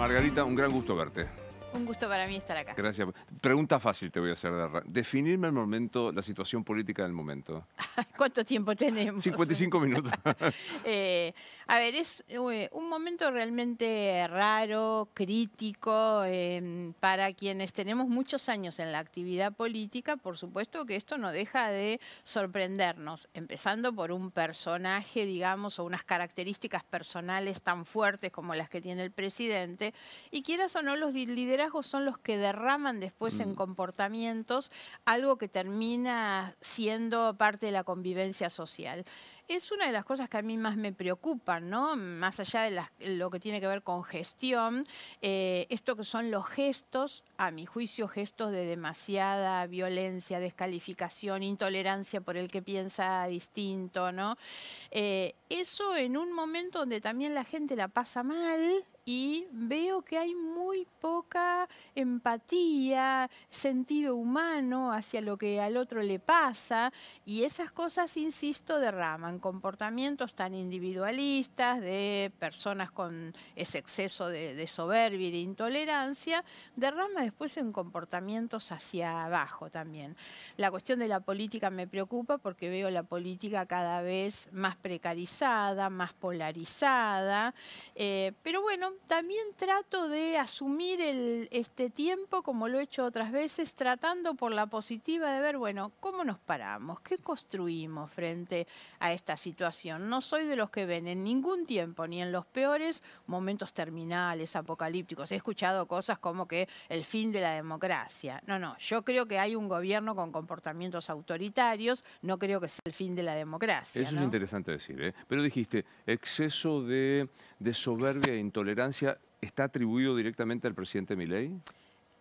Margarita, un gran gusto verte. Un gusto para mí estar acá. Gracias. Pregunta fácil te voy a hacer. Definirme el momento, la situación política del momento. ¿Cuánto tiempo tenemos? 55 minutos. Eh, a ver, es eh, un momento realmente raro, crítico, em, para quienes tenemos muchos años en la actividad política, por supuesto que esto no deja de sorprendernos, empezando por un personaje, digamos, o unas características personales tan fuertes como las que tiene el presidente, y quieras o no los líderes son los que derraman después en mm. comportamientos algo que termina siendo parte de la convivencia social es una de las cosas que a mí más me preocupan, ¿no? Más allá de lo que tiene que ver con gestión, eh, esto que son los gestos, a mi juicio, gestos de demasiada violencia, descalificación, intolerancia por el que piensa distinto, ¿no? Eh, eso en un momento donde también la gente la pasa mal, y veo que hay muy poca empatía, sentido humano hacia lo que al otro le pasa y esas cosas, insisto, derraman comportamientos tan individualistas de personas con ese exceso de, soberbia y de intolerancia, derrama después en comportamientos hacia abajo también. La cuestión de la política me preocupa porque veo la política cada vez más precarizada, más polarizada, eh, pero bueno, también trato de asumir este tiempo como lo he hecho otras veces, tratando por la positiva de ver, bueno, ¿cómo nos paramos? ¿Qué construimos frente a esta situación. No soy de los que ven en ningún tiempo, ni en los peores momentos terminales, apocalípticos. He escuchado cosas como que el fin de la democracia. No, no, yo creo que hay un gobierno con comportamientos autoritarios, no creo que sea el fin de la democracia. Eso es interesante decir, ¿eh? pero dijiste, exceso de, soberbia e intolerancia está atribuido directamente al presidente Milei?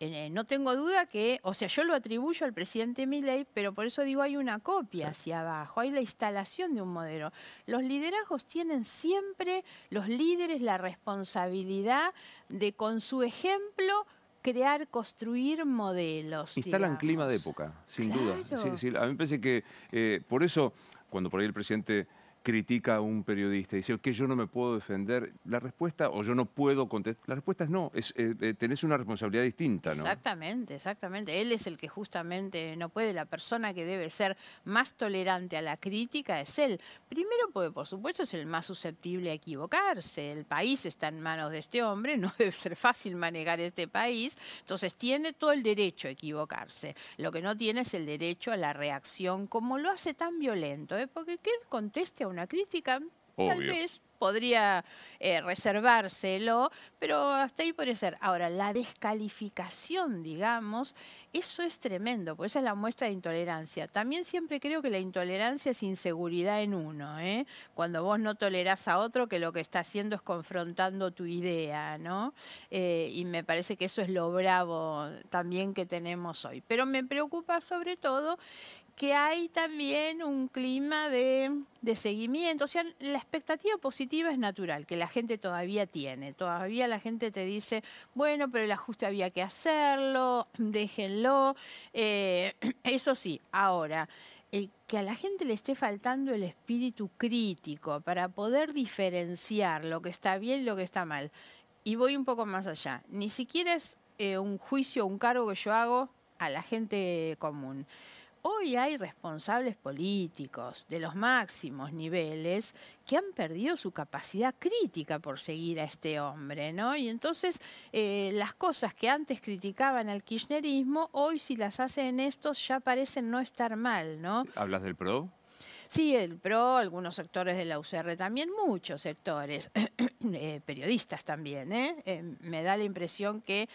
Eh, no tengo duda que, o sea, yo lo atribuyo al presidente Milley, pero por eso digo hay una copia hacia abajo, hay la instalación de un modelo. Los liderazgos tienen siempre los líderes la responsabilidad de con su ejemplo crear, construir modelos. Instalan clima de época, sin duda. a mí me parece que eh, por eso cuando por ahí el presidente critica a un periodista y dice que yo no me puedo defender, la respuesta o yo no puedo contestar, la respuesta es no, eh, eh, tenés una responsabilidad distinta, ¿no? Exactamente, exactamente. Él es el que justamente no puede, la persona que debe ser más tolerante a la crítica es él. Primero porque por supuesto es el más susceptible a equivocarse, el país está en manos de este hombre, no debe ser fácil manejar este país, entonces tiene todo el derecho a equivocarse. Lo que no tiene es el derecho a la reacción como lo hace tan violento, ¿eh? porque que él conteste una crítica, tal vez podría eh, reservárselo, pero hasta ahí puede ser. Ahora, la descalificación, digamos, eso es tremendo, porque esa es la muestra de intolerancia. También siempre creo que la intolerancia es inseguridad en uno, ¿eh? cuando vos no tolerás a otro que lo que está haciendo es confrontando tu idea, ¿no? Eh, y me parece que eso es lo bravo también que tenemos hoy. Pero me preocupa sobre todo que hay también un clima de, seguimiento. O sea, la expectativa positiva es natural, que la gente todavía tiene. Todavía la gente te dice, bueno, pero el ajuste había que hacerlo, déjenlo. Eh, eso sí, ahora, que a la gente le esté faltando el espíritu crítico para poder diferenciar lo que está bien y lo que está mal. Y voy un poco más allá. Ni siquiera es eh, un juicio, un cargo que yo hago a la gente común. Hoy hay responsables políticos de los máximos niveles que han perdido su capacidad crítica por seguir a este hombre, ¿no? Y entonces eh, las cosas que antes criticaban al kirchnerismo, hoy si las hacen estos ya parecen no estar mal, ¿no? ¿Hablas del PRO? Sí, el PRO, algunos sectores de la UCR también, muchos sectores, eh, periodistas también. ¿eh? Eh, me da la impresión que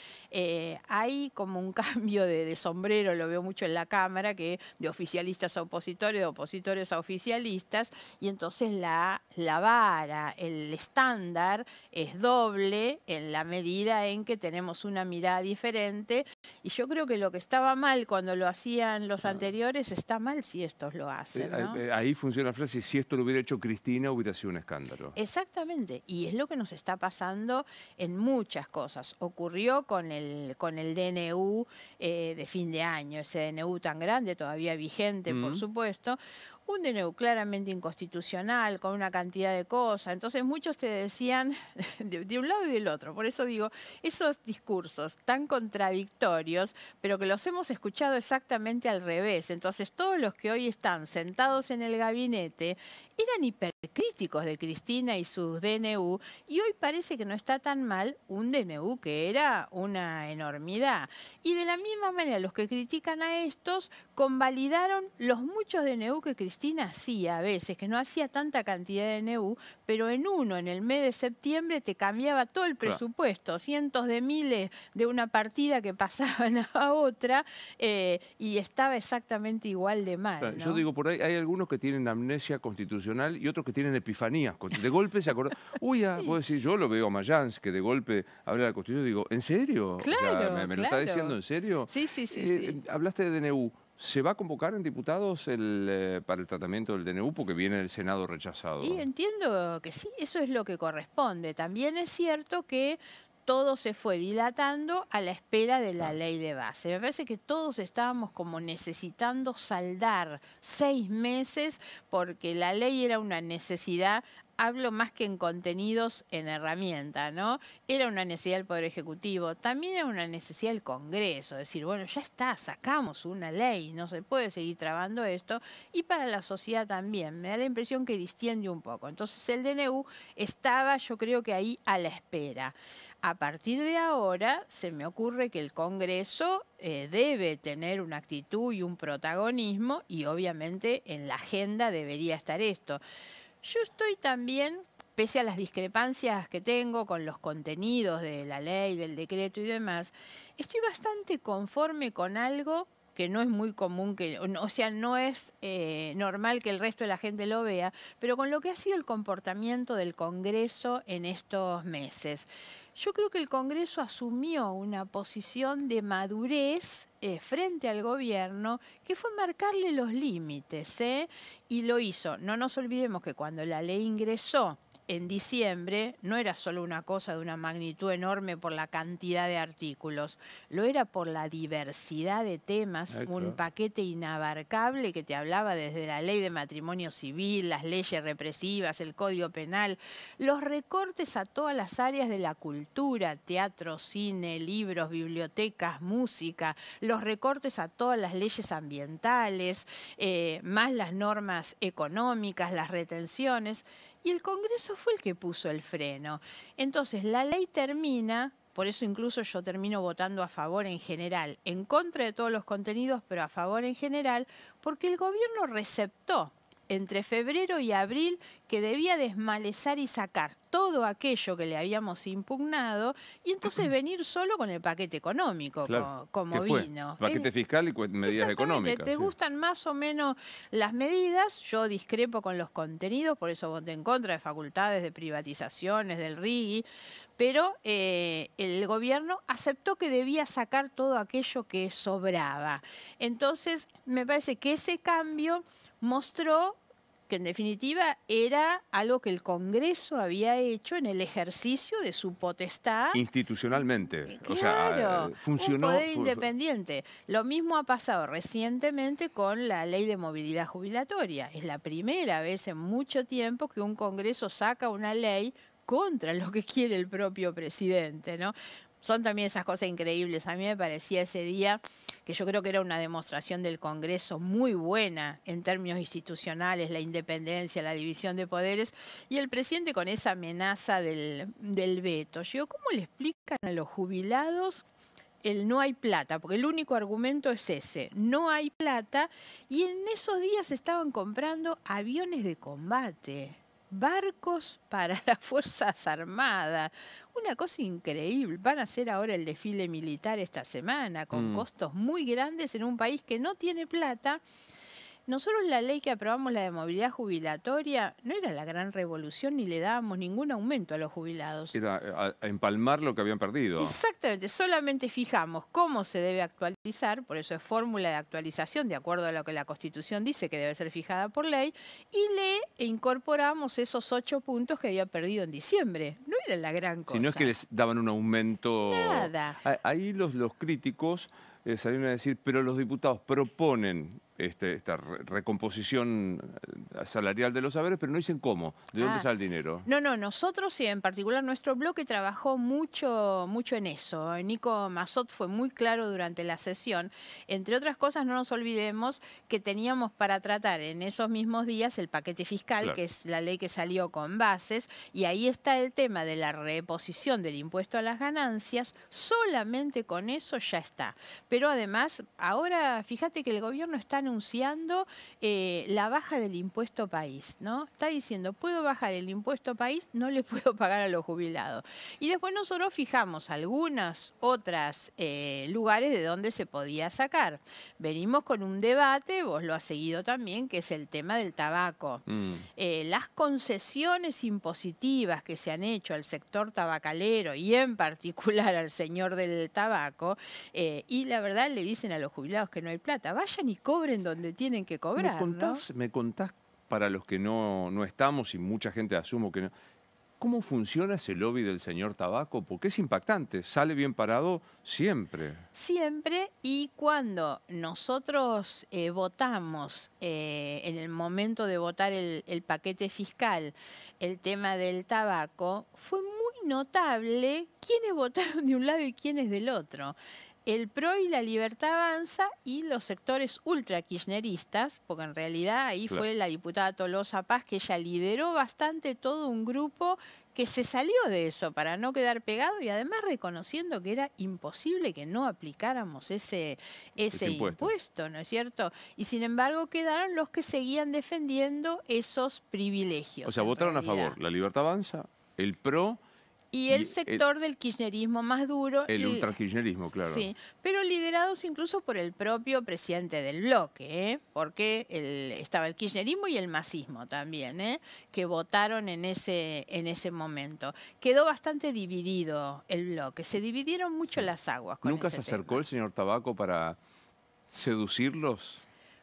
hay como un cambio de, sombrero, lo veo mucho en la Cámara, que de oficialistas a opositores, de opositores a oficialistas, y entonces la, vara, el estándar es doble en la medida en que tenemos una mirada diferente, y yo creo que lo que estaba mal cuando lo hacían los anteriores está mal si estos lo hacen. ¿no? ahí funciona la frase, si esto lo hubiera hecho Cristina hubiera sido un escándalo. Exactamente, y es lo que nos está pasando en muchas cosas. Ocurrió con el, con el DNU eh, de fin de año, ese DNU tan grande, todavía vigente, por mm. supuesto un DNU claramente inconstitucional, con una cantidad de cosas. Entonces muchos te decían de, un lado y del otro. Por eso digo, esos discursos tan contradictorios, pero que los hemos escuchado exactamente al revés. Entonces todos los que hoy están sentados en el gabinete eran hipercríticos de Cristina y sus DNU, y hoy parece que no está tan mal un DNU que era una enormidad. Y de la misma manera, los que critican a estos convalidaron los muchos DNU que Cristina Cristina hacía a veces, que no hacía tanta cantidad de NeU, pero en uno, en el mes de septiembre, te cambiaba todo el presupuesto, cientos de miles de una partida que pasaban a otra eh, y estaba exactamente igual de mal. Yo digo, por ahí hay algunos que tienen amnesia constitucional y otros que tienen epifanía. De golpe se acordó. Uy, ah, vos decís, yo lo veo a Mayans, que de golpe habla de la Constitución, digo, ¿en serio? Claro, ¿Me, lo está diciendo en serio? Sí, sí, sí. Eh, sí. Hablaste de DNU. ¿Se va a convocar en diputados eh, para el tratamiento del DNU porque viene el Senado rechazado? Y entiendo que sí, eso es lo que corresponde. También es cierto que todo se fue dilatando a la espera de la ley de base. Me parece que todos estábamos como necesitando saldar seis meses porque la ley era una necesidad hablo más que en contenidos, en herramienta, ¿no? Era una necesidad del Poder Ejecutivo, también era una necesidad del Congreso, decir, bueno, ya está, sacamos una ley, no se puede seguir trabando esto, y para la sociedad también, me da la impresión que distiende un poco. Entonces el DNU estaba, yo creo que ahí a la espera. A partir de ahora se me ocurre que el Congreso eh, debe tener una actitud y un protagonismo y obviamente en la agenda debería estar esto. Yo estoy también, pese a las discrepancias que tengo con los contenidos de la ley, del decreto y demás, estoy bastante conforme con algo que no es muy común, que, o sea, no es eh, normal que el resto de la gente lo vea, pero con lo que ha sido el comportamiento del Congreso en estos meses yo creo que el Congreso asumió una posición de madurez eh, frente al gobierno, que fue marcarle los límites, ¿eh? y lo hizo. No nos olvidemos que cuando la ley ingresó en diciembre no era solo una cosa de una magnitud enorme por la cantidad de artículos, lo era por la diversidad de temas, un paquete inabarcable que te hablaba desde la ley de matrimonio civil, las leyes represivas, el código penal, los recortes a todas las áreas de la cultura, teatro, cine, libros, bibliotecas, música, los recortes a todas las leyes ambientales, eh, más las normas económicas, las retenciones y el Congreso fue el que puso el freno. Entonces, la ley termina por eso incluso yo termino votando a favor en general, en contra de todos los contenidos, pero a favor en general, porque el gobierno receptó entre febrero y abril que debía desmalezar y sacar todo aquello que le habíamos impugnado y entonces venir solo con el paquete económico, como, vino. Paquete fiscal y medidas económicas. Te gustan más o menos las medidas, yo discrepo con los contenidos, por eso voté en contra de facultades, de privatizaciones, del RIGI, pero eh, el gobierno aceptó que debía sacar todo aquello que sobraba. Entonces, me parece que ese cambio mostró que en definitiva era algo que el Congreso había hecho en el ejercicio de su potestad. Institucionalmente, o sea, eh, funcionó. Un poder independiente. Lo mismo ha pasado recientemente con la ley de movilidad jubilatoria. Es la primera vez en mucho tiempo que un Congreso saca una ley contra lo que quiere el propio presidente, ¿no? Son también esas cosas increíbles. A mí me parecía ese día que yo creo que era una demostración del Congreso muy buena en términos institucionales, la independencia, la división de poderes, y el presidente con esa amenaza del, veto. Yo, ¿cómo le explican a los jubilados el no hay plata, porque el único argumento es ese, no hay plata, y en esos días estaban comprando aviones de combate barcos para las Fuerzas Armadas. Una cosa increíble. Van a hacer ahora el desfile militar esta semana, con mm. costos muy grandes en un país que no tiene plata nosotros la ley que aprobamos, la de movilidad jubilatoria, no era la gran revolución ni le dábamos ningún aumento a los jubilados. Era eh, empalmar lo que habían perdido. Exactamente, solamente fijamos cómo se debe actualizar, por eso es fórmula de actualización de acuerdo a lo que la Constitución dice que debe ser fijada por ley, y le incorporamos esos ocho puntos que había perdido en diciembre. No era la gran cosa. Si no es que les daban un aumento... Nada. Ahí los, los críticos... Eh, salieron a decir, pero los diputados proponen este, esta recomposición eh, salarial de los saberes, pero no dicen cómo, de dónde ah. sale el dinero. No, no, nosotros y en particular nuestro bloque trabajó mucho, mucho en eso. Eh, Nico Mazot fue muy claro durante la sesión. Entre otras cosas, no nos olvidemos que teníamos para tratar en esos mismos días el paquete fiscal, que es la ley que salió con bases, y ahí está el tema de la reposición del impuesto a las ganancias, solamente con eso ya está. Pero además, ahora fíjate que el gobierno está anunciando eh, la baja del impuesto país, ¿no? Está diciendo, puedo bajar el impuesto país, no le puedo pagar a los jubilados. Y después nosotros fijamos algunas otras eh, lugares de donde se podía sacar. Venimos con un debate, vos lo has seguido también, que es el tema del tabaco. Mm. Eh, las concesiones impositivas que se han hecho al sector tabacalero y en particular al señor del tabaco, y la verdad le dicen a los jubilados que no hay plata, vayan y cobren donde tienen que cobrar. ¿Me contás, me contás para los que no, estamos y mucha gente asumo que no? ¿Cómo funciona ese lobby del señor Tabaco? Porque es impactante, sale bien parado siempre. Siempre y cuando nosotros eh, votamos, eh, en el momento de votar el, el paquete fiscal, el tema del tabaco, fue muy notable quiénes votaron de un lado y quiénes del otro el PRO y la Libertad Avanza y los sectores ultra kirchneristas, porque en realidad ahí fue la diputada Tolosa Paz que ella lideró bastante todo un grupo que se salió de eso para no quedar pegado y además reconociendo que era imposible que no aplicáramos ese, ese, impuesto. ¿no es cierto? Y sin embargo quedaron los que seguían defendiendo esos privilegios. O sea, votaron a favor la Libertad Avanza, el PRO y el sector del kirchnerismo más duro. El ultrakirchnerismo, claro. Sí, pero liderados incluso por el propio presidente del bloque, ¿eh? porque estaba el kirchnerismo y el masismo también, ¿eh? que votaron en ese, en ese momento. Quedó bastante dividido el bloque, se dividieron mucho las aguas. ¿Nunca se acercó el señor Tabaco para seducirlos?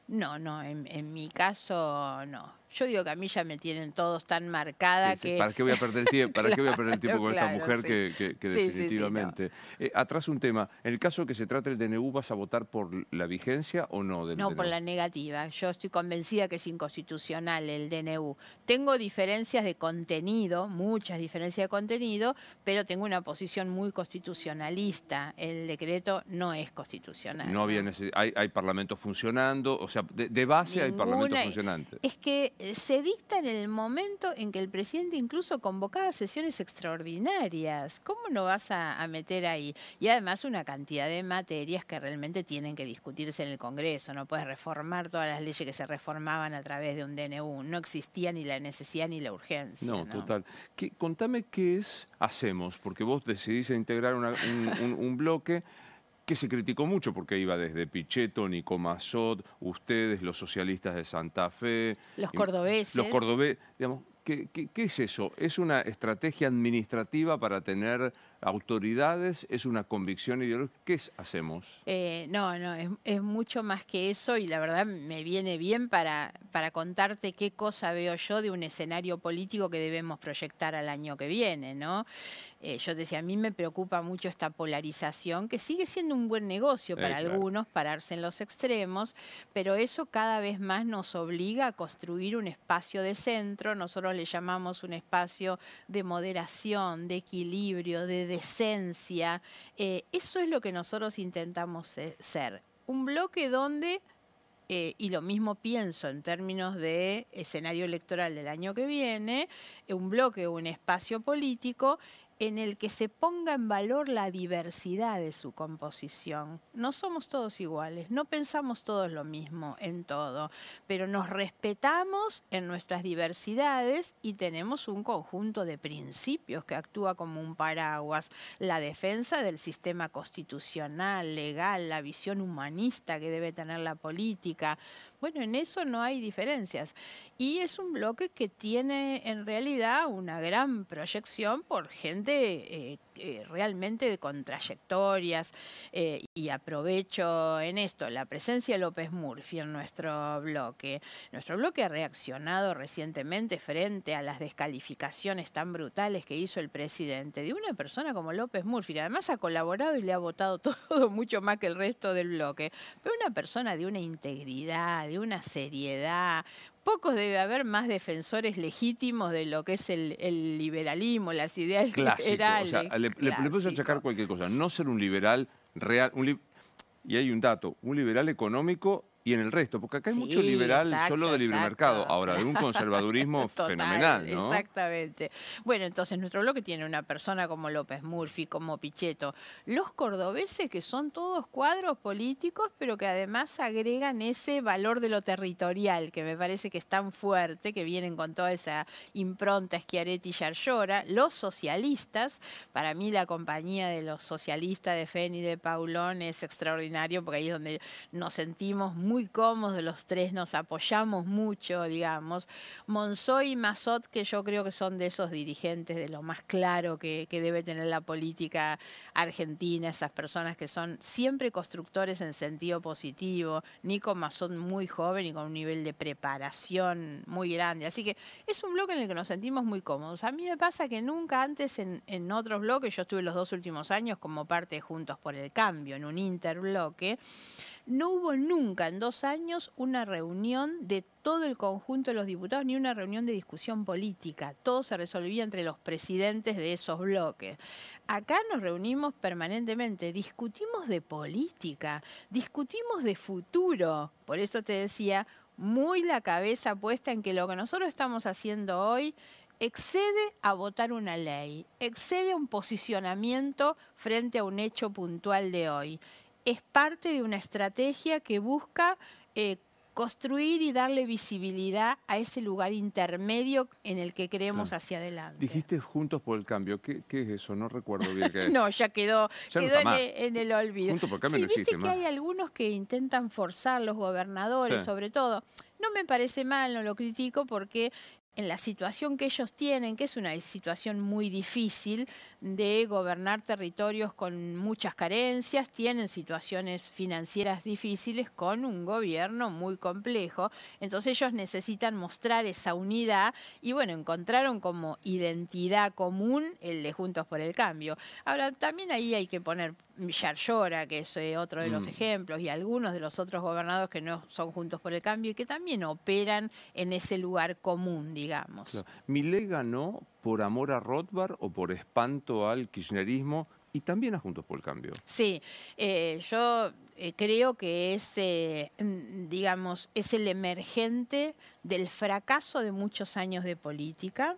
No, no, en mi caso no. Yo digo que a mí ya me tienen todos tan marcada que... ¿Para qué voy a perder tiempo, ¿Para tiempo con esta mujer que, definitivamente... Eh, atrás un tema. En el caso que se trate el DNU, ¿vas a votar por la vigencia o no del No, por la negativa. Yo estoy convencida que es inconstitucional el DNU. Tengo diferencias de contenido, muchas diferencias de contenido, pero tengo una posición muy constitucionalista. El decreto no es constitucional. No había necesidad... Hay, hay parlamentos funcionando, o sea, de, base hay parlamentos funcionantes. Es que eh, se dicta en el momento en que el presidente incluso convocaba sesiones extraordinarias. ¿Cómo no vas a, meter ahí? Y además una cantidad de materias que realmente tienen que discutirse en el Congreso. No puedes reformar todas las leyes que se reformaban a través de un DNU. No existía ni la necesidad ni la urgencia. No, total. contame qué es Hacemos, porque vos decidís integrar un bloque que se criticó mucho porque iba desde Pichetto, Nicomazot, ustedes, los socialistas de Santa Fe. Los cordobeses. Los cordobeses, digamos, qué es eso? ¿Es una estrategia administrativa para tener autoridades, es una convicción ideológica. ¿Qué hacemos? Eh, no, no, es, mucho más que eso y la verdad me viene bien para, para contarte qué cosa veo yo de un escenario político que debemos proyectar al año que viene, ¿no? Eh, yo decía, a mí me preocupa mucho esta polarización, que sigue siendo un buen negocio eh, para algunos, pararse en los extremos, pero eso cada vez más nos obliga a construir un espacio de centro, nosotros le llamamos un espacio de moderación, de equilibrio, de decencia. Eh, eso es lo que nosotros intentamos eh, ser. Un bloque donde, eh, y lo mismo pienso en términos de escenario electoral del año que viene, un bloque, un espacio político en el que se ponga en valor la diversidad de su composición. No somos todos iguales, no pensamos todos lo mismo en todo, pero nos respetamos en nuestras diversidades y tenemos un conjunto de principios que actúa como un paraguas, la defensa del sistema constitucional, legal, la visión humanista que debe tener la política, bueno, en eso no hay diferencias. Y es un bloque que tiene en realidad una gran proyección por gente eh, eh, realmente con trayectorias eh, y aprovecho en esto la presencia de López Murphy en nuestro bloque. Nuestro bloque ha reaccionado recientemente frente a las descalificaciones tan brutales que hizo el presidente de una persona como López Murphy, que además ha colaborado y le ha votado todo mucho más que el resto del bloque, pero una persona de una integridad, de una seriedad, pocos debe haber más defensores legítimos de lo que es el, liberalismo, las ideas clásico, liberales. O sea, le, puedes achacar cualquier cosa. No ser un liberal real. y hay un dato: un liberal económico y en el resto, porque acá hay mucho liberal solo de libre mercado, ahora de un conservadurismo fenomenal, ¿no? Exactamente. Bueno, entonces nuestro bloque tiene una persona como López Murphy, como Pichetto, los cordobeses que son todos cuadros políticos, pero que además agregan ese valor de lo territorial, que me parece que es tan fuerte, que vienen con toda esa impronta Schiaretti y llora. los socialistas, para mí la compañía de los socialistas de Feni de Paulón es extraordinario porque ahí es donde nos sentimos muy muy cómodos los tres, nos apoyamos mucho, digamos. Monzoy y Mazot, que yo creo que son de esos dirigentes de lo más claro que, debe tener la política argentina, esas personas que son siempre constructores en sentido positivo. Nico Mazot muy joven y con un nivel de preparación muy grande. Así que es un bloque en el que nos sentimos muy cómodos. A mí me pasa que nunca antes en, en otros bloques, yo estuve los dos últimos años como parte de Juntos por el Cambio, en un interbloque. No hubo nunca en dos años una reunión de todo el conjunto de los diputados, ni una reunión de discusión política. Todo se resolvía entre los presidentes de esos bloques. Acá nos reunimos permanentemente, discutimos de política, discutimos de futuro. Por eso te decía, muy la cabeza puesta en que lo que nosotros estamos haciendo hoy excede a votar una ley, excede a un posicionamiento frente a un hecho puntual de hoy es parte de una estrategia que busca eh, construir y darle visibilidad a ese lugar intermedio en el que creemos hacia adelante. Dijiste Juntos por el Cambio, ¿qué, es eso? No recuerdo bien qué es. no, ya quedó, quedó en, el olvido. sí, viste que hay algunos que intentan forzar los gobernadores, sobre todo. No me parece mal, no lo critico, porque en la situación que ellos tienen, que es una situación muy difícil de gobernar territorios con muchas carencias, tienen situaciones financieras difíciles con un gobierno muy complejo, entonces ellos necesitan mostrar esa unidad y bueno, encontraron como identidad común el de Juntos por el Cambio. Ahora, también ahí hay que poner Villar Llora, que es eh, otro de los mm. ejemplos, y algunos de los otros gobernados que no son juntos por el cambio y que también operan en ese lugar común, digamos. Claro. ganó por amor a Rothbard o por espanto al kirchnerismo y también a Juntos por el Cambio? Sí, eh, yo eh, creo que mm, digamos, es el emergente del fracaso de muchos años de política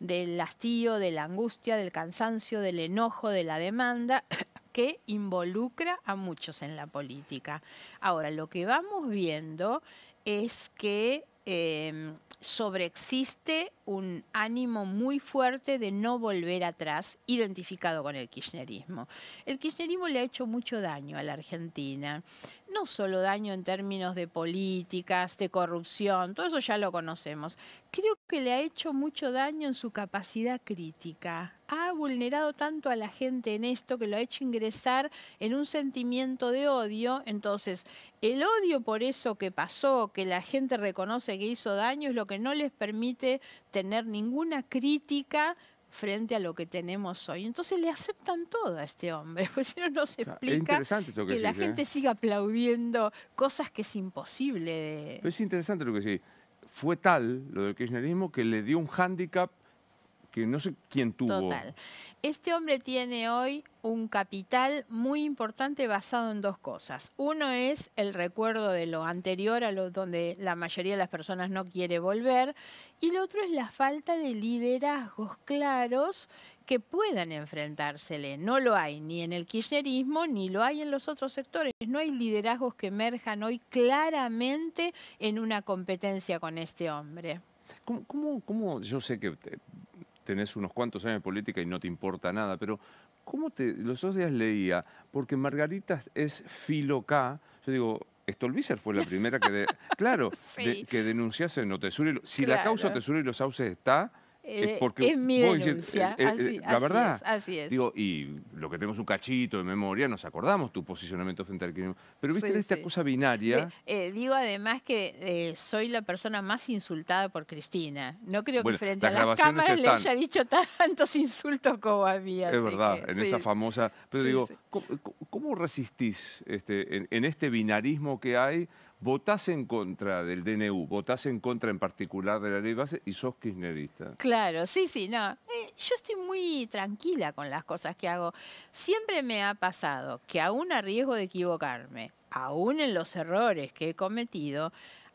del hastío, de la angustia, del cansancio, del enojo, de la demanda, que involucra a muchos en la política. Ahora, lo que vamos viendo es que em, sobreexiste un ánimo muy fuerte de no volver atrás, identificado con el kirchnerismo. El kirchnerismo le ha hecho mucho daño a la Argentina no solo daño en términos de políticas, de corrupción, todo eso ya lo conocemos. Creo que le ha hecho mucho daño en su capacidad crítica. Ha vulnerado tanto a la gente en esto que lo ha hecho ingresar en un sentimiento de odio. Entonces, el odio por eso que pasó, que la gente reconoce que hizo daño, es lo que no les permite tener ninguna crítica frente a lo que tenemos hoy. Entonces le aceptan todo a este hombre, pues si no nos explica que, la ¿eh? gente siga aplaudiendo cosas que es imposible. De... es interesante lo que sí. Fue tal lo del kirchnerismo que le dio un hándicap que no sé quién tuvo. Total. Este hombre tiene hoy un capital muy importante basado en dos cosas. Uno es el recuerdo de lo anterior a lo donde la mayoría de las personas no quiere volver y lo otro es la falta de liderazgos claros que puedan enfrentársele. No lo hay ni en el kirchnerismo ni lo hay en los otros sectores. No hay liderazgos que emerjan hoy claramente en una competencia con este hombre. cómo, cómo? yo sé que tenés unos cuantos años de política y no te importa nada, pero ¿cómo te...? Los dos días leía, porque Margarita es filo yo digo, Stolbizer fue la primera que, claro, que denunciase en Notesur. si la causa Tesoro y los Sauces está, eh, porque es mi denuncia. la verdad, y lo que tenemos un cachito de memoria, nos acordamos tu posicionamiento frente al crimen. Pero viste en esta cosa binaria. Eh, digo además que eh, soy la persona más insultada por Cristina. No creo que frente a la cámaras le haya dicho tantos insultos como había mí. Es verdad, en esa famosa. Pero digo, ¿cómo, resistís este, en este binarismo que hay? votás en contra del DNU, votás en contra en particular de la ley base y sos kirchnerista. Claro, sí, sí, no. Eh, yo estoy muy tranquila con las cosas que hago. Siempre me ha pasado que aún a riesgo de equivocarme, aún en los errores que he cometido,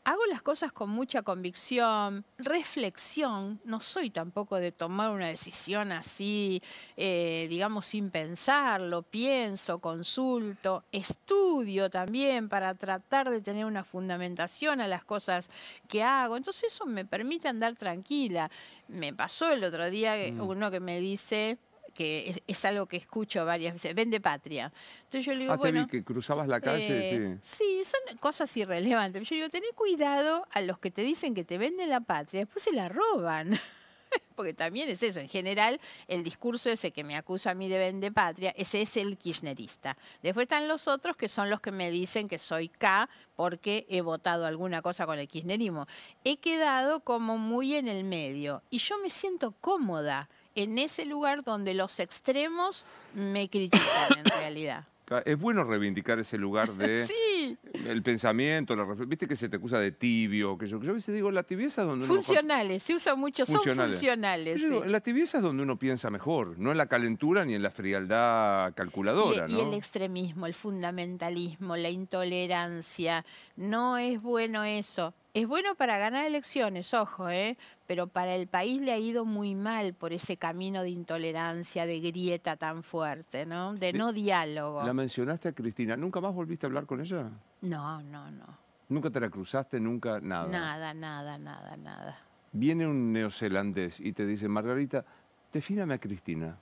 hago las cosas con mucha convicción, reflexión, no soy tampoco de tomar una decisión así, eh, digamos, sin pensarlo, pienso, consulto, estudio también para tratar de tener una fundamentación a las cosas que hago. Entonces eso me permite andar tranquila. Me pasó el otro día mm. uno que me dice, que es algo que escucho varias veces, vende patria. Entonces yo le digo, ah, te vi que cruzabas la calle. Eh, sí. son cosas irrelevantes. Yo digo, tené cuidado a los que te dicen que te venden la patria, después se la roban. Porque también es eso, en general el discurso ese que me acusa a mí de vende patria, ese es el kirchnerista. Después están los otros que son los que me dicen que soy K porque he votado alguna cosa con el kirchnerismo. He quedado como muy en el medio y yo me siento cómoda en ese lugar donde los extremos me critican en realidad. Es bueno reivindicar ese lugar de el pensamiento, viste que se te acusa de tibio, que yo, a veces digo la tibieza es donde funcionales, se usa mucho, son funcionales. la tibieza es donde uno piensa mejor, no en la calentura ni en la frialdad calculadora. y el extremismo, el fundamentalismo, la intolerancia, no es bueno eso. Es bueno para ganar elecciones, ojo, ¿eh? pero para el país le ha ido muy mal por ese camino de intolerancia, de grieta tan fuerte, ¿no? De no diálogo. La mencionaste a Cristina, ¿nunca más volviste a hablar con ella? No, no, no. ¿Nunca te la cruzaste? ¿Nunca nada? Nada, nada, nada, nada. Viene un neozelandés y te dice, Margarita, defíname a Cristina.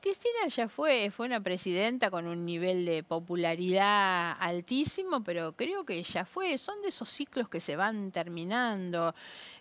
Cristina ya fue, fue una presidenta con un nivel de popularidad altísimo, pero creo que ya fue, son de esos ciclos que se van terminando.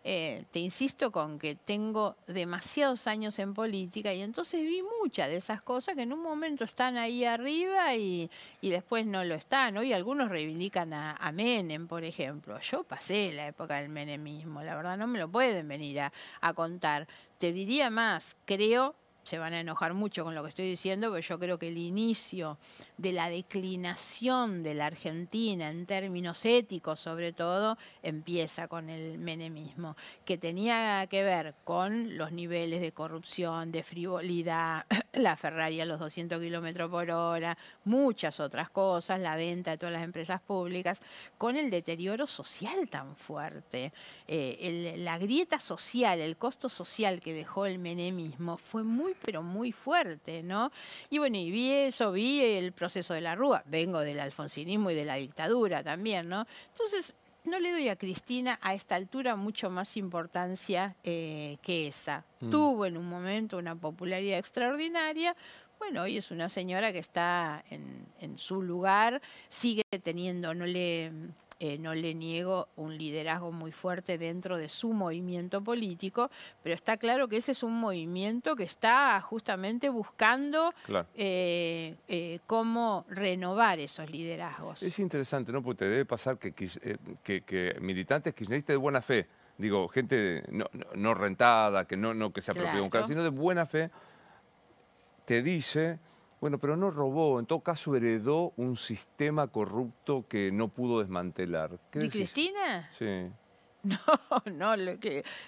Eh, te insisto con que tengo demasiados años en política y entonces vi muchas de esas cosas que en un momento están ahí arriba y, después no lo están. Hoy algunos reivindican a, Menem, por ejemplo. Yo pasé la época del menemismo, la verdad no me lo pueden venir a, a contar. Te diría más, creo se van a enojar mucho con lo que estoy diciendo, pero yo creo que el inicio de la declinación de la Argentina en términos éticos, sobre todo, empieza con el menemismo, que tenía que ver con los niveles de corrupción, de frivolidad, la Ferrari a los 200 kilómetros por hora, muchas otras cosas, la venta de todas las empresas públicas, con el deterioro social tan fuerte. Eh, la grieta social, el costo social que dejó el menemismo fue muy pero muy fuerte, ¿no? Y bueno, y vi eso, vi el proceso de la Rúa, vengo del alfonsinismo y de la dictadura también, ¿no? Entonces, no le doy a Cristina a esta altura mucho más importancia eh, que esa. Mm. Tuvo en un momento una popularidad extraordinaria, bueno, hoy es una señora que está en su lugar, sigue teniendo, no le eh, no le niego un liderazgo muy fuerte dentro de su movimiento político, pero está claro que ese es un movimiento que está justamente buscando eh, eh, cómo renovar esos liderazgos. Es interesante, ¿no? Porque te debe pasar que, que, que militantes kirchneristas de buena fe, digo, gente no, rentada, que no, que se apropió un carro, sino de buena fe, te dice bueno, pero no robó, en todo caso heredó un sistema corrupto que no pudo desmantelar. ¿Y Cristina? Sí. No, no,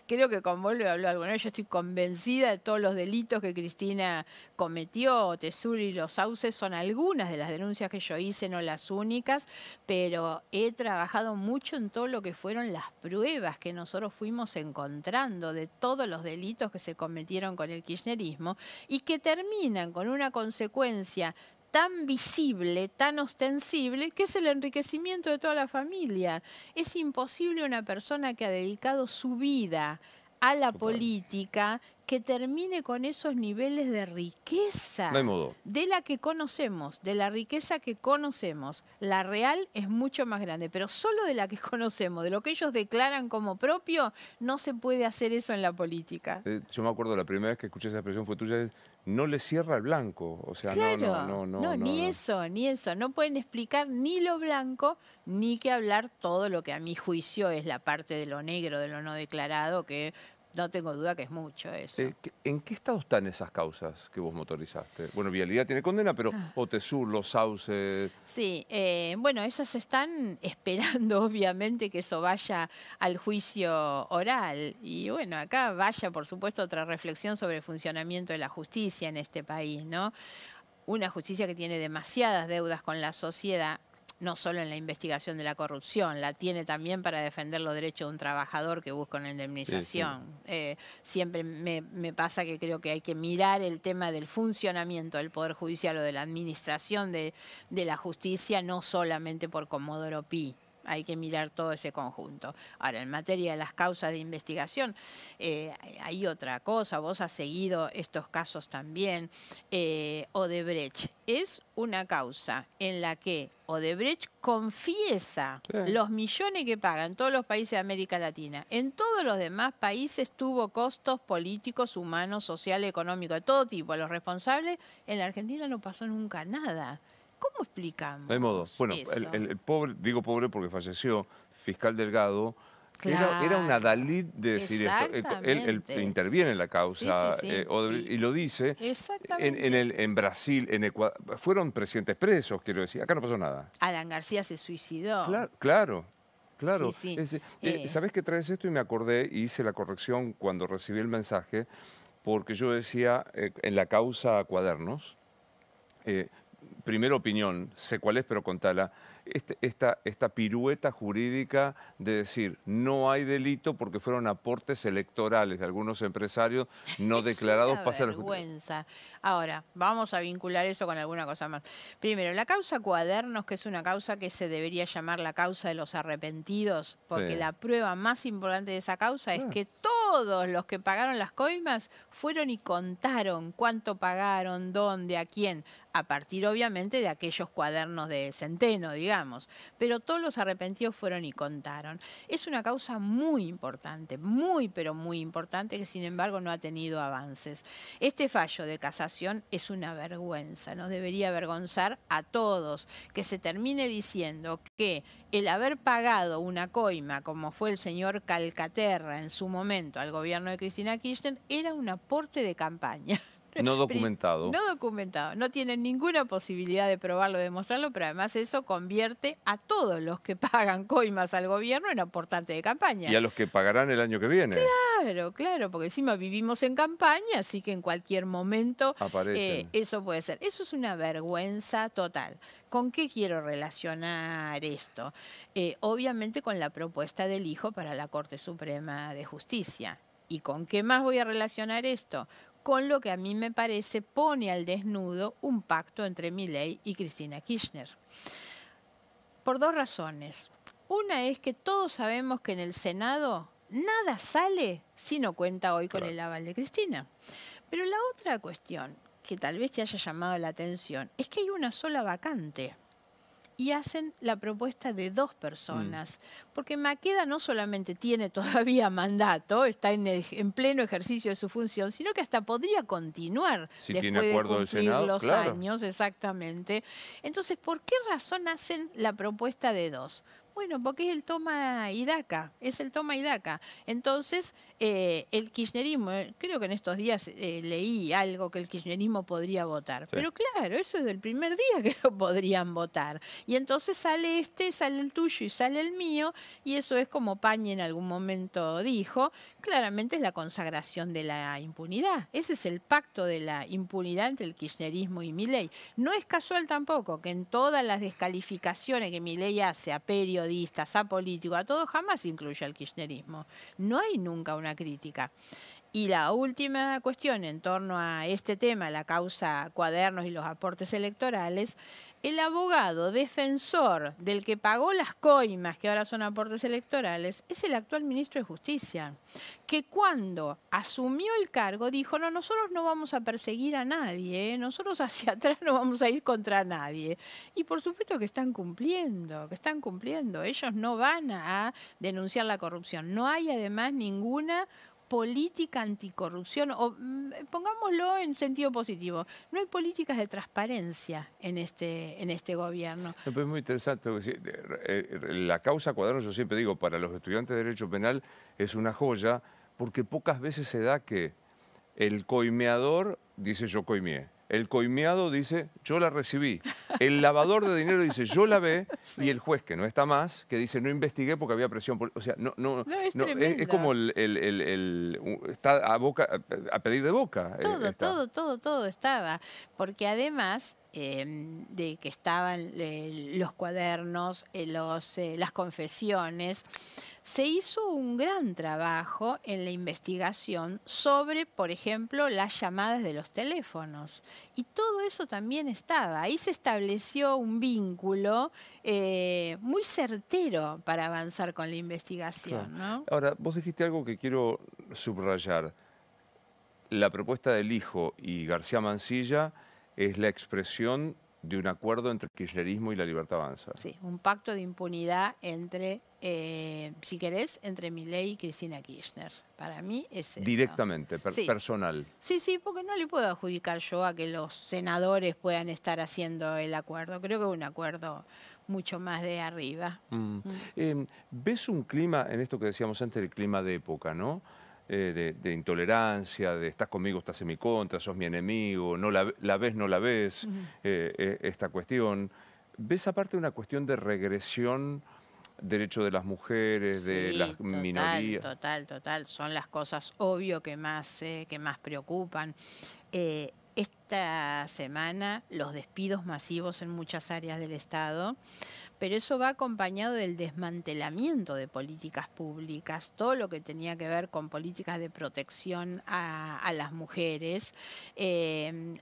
creo que con vos lo habló alguna vez. Yo estoy convencida de todos los delitos que Cristina cometió. Tesur y los sauces son algunas de las denuncias que yo hice, no las únicas, pero he trabajado mucho en todo lo que fueron las pruebas que nosotros fuimos encontrando de todos los delitos que se cometieron con el kirchnerismo y que terminan con una consecuencia tan visible, tan ostensible, que es el enriquecimiento de toda la familia. Es imposible una persona que ha dedicado su vida a la política que termine con esos niveles de riqueza. modo. De la que conocemos, de la riqueza que conocemos. La real es mucho más grande, pero solo de la que conocemos, de lo que ellos declaran como propio, no se puede hacer eso en la política. Eh, yo me acuerdo, la primera vez que escuché esa expresión fue tuya, no le cierra el blanco. O sea, claro, no, Ni eso, ni eso. No pueden explicar ni lo blanco, ni que hablar todo lo que a mi juicio es la parte de lo negro, de lo no declarado, que no tengo duda que es mucho eso. Eh, ¿En qué estado están esas causas que vos motorizaste? Bueno, Vialidad tiene condena, pero ah. Otesur, Los Sauces... Sí, eh, bueno, esas están esperando obviamente que eso vaya al juicio oral. Y bueno, acá vaya, por supuesto, otra reflexión sobre el funcionamiento de la justicia en este país, ¿no? Una justicia que tiene demasiadas deudas con la sociedad, no solo en la investigación de la corrupción, la tiene también para defender los derechos de un trabajador que busca una indemnización. Eh, siempre me, pasa que creo que hay que mirar el tema del funcionamiento del Poder Judicial o de la administración de, de la justicia, no solamente por Comodoro Pi hay que mirar todo ese conjunto. Ahora, en materia de las causas de investigación, eh, hay otra cosa, vos has seguido estos casos también. Eh, Odebrecht es una causa en la que Odebrecht confiesa los millones que pagan todos los países de América Latina. En todos los demás países tuvo costos políticos, humanos, sociales, económicos, de todo tipo. los responsables, en la Argentina no pasó nunca nada. ¿Cómo explicamos? No hay modo. Bueno, el, pobre, digo pobre porque falleció, fiscal Delgado. Era, una Dalit de decir esto. Él, interviene en la causa eh, y, lo dice. En, en, Brasil, en Ecuador. Fueron presidentes presos, quiero decir. Acá no pasó nada. Alan García se suicidó. Claro, claro. sí, sí. Eh, eh. que traes esto y me acordé y hice la corrección cuando recibí el mensaje, porque yo decía en la causa cuadernos, primera opinión, sé cuál es, pero contala, este, esta, pirueta jurídica de decir no hay delito porque fueron aportes electorales de algunos empresarios no declarados. Es una vergüenza. Ahora, vamos a vincular eso con alguna cosa más. Primero, la causa cuadernos, que es una causa que se debería llamar la causa de los arrepentidos, porque la prueba más importante de esa causa es que todos todos los que pagaron las coimas fueron y contaron cuánto pagaron, dónde, a quién, a partir obviamente de aquellos cuadernos de Centeno, digamos. Pero todos los arrepentidos fueron y contaron. Es una causa muy importante, muy pero muy importante, que sin embargo no ha tenido avances. Este fallo de casación es una vergüenza, nos debería avergonzar a todos que se termine diciendo que el haber pagado una coima, como fue el señor Calcaterra en su momento, al gobierno de Cristina Kirchner era un aporte de campaña. No documentado. No documentado. No tienen ninguna posibilidad de probarlo, demostrarlo, pero además eso convierte a todos los que pagan coimas al gobierno en aportante de campaña. Y a los que pagarán el año que viene. Claro, claro, porque encima vivimos en campaña, así que en cualquier momento eh, eso puede ser. Eso es una vergüenza total. ¿Con qué quiero relacionar esto? Eh, obviamente con la propuesta del hijo para la Corte Suprema de Justicia. ¿Y con qué más voy a relacionar esto? con lo que a mí me parece pone al desnudo un pacto entre Milley y Cristina Kirchner. Por dos razones. Una es que todos sabemos que en el Senado nada sale si no cuenta hoy con el aval de Cristina. Pero la otra cuestión que tal vez te haya llamado la atención es que hay una sola vacante y hacen la propuesta de dos personas, mm. porque Maqueda no solamente tiene todavía mandato, está en, pleno ejercicio de su función, sino que hasta podría continuar después tiene acuerdo de cumplir los años, exactamente. Entonces, ¿por qué razón hacen la propuesta de dos? Bueno, porque es el toma y es el toma y Entonces, eh, el kirchnerismo, eh, creo que en estos días eh, leí algo que el kirchnerismo podría votar, pero claro, eso es del primer día que lo podrían votar. Y entonces sale este, sale el tuyo y sale el mío, y eso es como Pañi en algún momento dijo, claramente es la consagración de la impunidad. Ese es el pacto de la impunidad entre el kirchnerismo y mi ley. No es casual tampoco que en todas las descalificaciones que mi ley hace a periodo, a político, a todo, jamás incluye al kirchnerismo. No hay nunca una crítica. Y la última cuestión en torno a este tema, la causa cuadernos y los aportes electorales, el abogado defensor del que pagó las coimas, que ahora son aportes electorales, es el actual ministro de Justicia, que cuando asumió el cargo dijo, no, nosotros no vamos a perseguir a nadie, ¿eh? nosotros hacia atrás no vamos a ir contra nadie. Y por supuesto que están cumpliendo, que están cumpliendo, ellos no van a denunciar la corrupción, no hay además ninguna política anticorrupción, o mm, pongámoslo en sentido positivo, no hay políticas de transparencia en este, en este gobierno. es muy interesante. Eh, la causa Cuadrado, yo siempre digo, para los estudiantes de Derecho Penal es una joya, porque pocas veces se da que el coimeador dice yo coimeé el coimeado dice, yo la recibí. El lavador de dinero dice, yo la ve. Y el juez, que no está más, que dice, no investigué porque había presión. O sea, no, no, es, como el, Está a, boca, pedir de boca. Eh, todo, todo, todo, todo estaba. Porque además em, de que estaban eh, los cuadernos, eh, los, las confesiones se hizo un gran trabajo en la investigación sobre, por ejemplo, las llamadas de los teléfonos. Y todo eso también estaba. Ahí se estableció un vínculo eh, muy certero para avanzar con la investigación. Ahora, vos dijiste algo que quiero subrayar. La propuesta del hijo y García Mancilla es la expresión de un acuerdo entre el kirchnerismo y la libertad avanza. Sí, un pacto de impunidad entre eh, si querés, entre Milei y Cristina Kirchner. Para mí es eso. Directamente, personal. Sí, sí, porque no le puedo adjudicar yo a que los senadores puedan estar haciendo el acuerdo. Creo que es un acuerdo mucho más de arriba. Mm. Mm. Em, ¿Ves un clima, en esto que decíamos antes, el clima de época, ¿no? Eh, de, intolerancia, de estás conmigo, estás en mi contra, sos mi enemigo, no la, ves, no la ves, eh, esta cuestión. ¿Ves aparte una cuestión de regresión? Derecho de las mujeres, de las minorías. Total, total, son las cosas obvio que más, eh, que más preocupan. Eh, esta semana los despidos masivos en muchas áreas del Estado, pero eso va acompañado del desmantelamiento de políticas públicas, todo lo que tenía que ver con políticas de protección a, las mujeres. Eh,